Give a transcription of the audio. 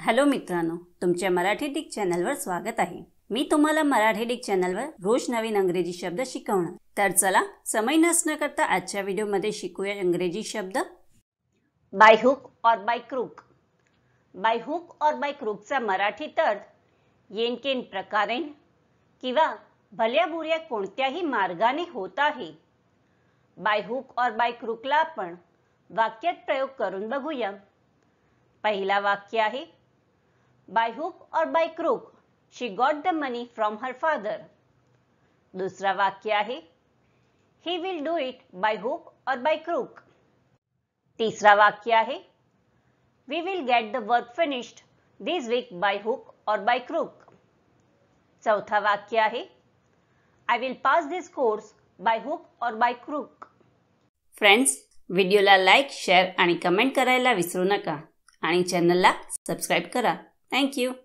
Hello मित्रांनो तुमच्या Marathi Dick चॅनलवर स्वागत आहे मी तुम्हाला मराठी डिक चॅनलवर रोज नवीन अंग्रेजी शब्द शिकवणार तर चला समय नसण्या करता आजच्या व्हिडिओमध्ये शिकूया इंग्रजी शब्द by hook or by crook by hook or by क्रूकचा मराठीत अर्थ येनकेन प्रकारे किंवा भल्या बुऱ्या कोणत्याही मार्गाने होत आहे बाय हुक और बाय क्रूकला आपण वाक्यात प्रयोग करून बघूया पहिला वाक्य आहे by hook or by crook, she got the money from her father. दुसरा वाक्य आहे he will do it by hook or by crook तिसरा वाक्य आहे we will get the work finished this week by hook or by crook चौथा वाक्य आहे I will pass this course by hook or by crook friends व्हिडिओला like share आणि comment करायला विसरू नका आणि चॅनलला सबस्क्राईब करा Thank you.